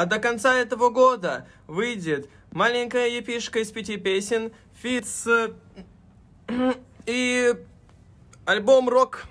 А до конца этого года выйдет маленькая епишка из пяти песен, фит и альбом рок...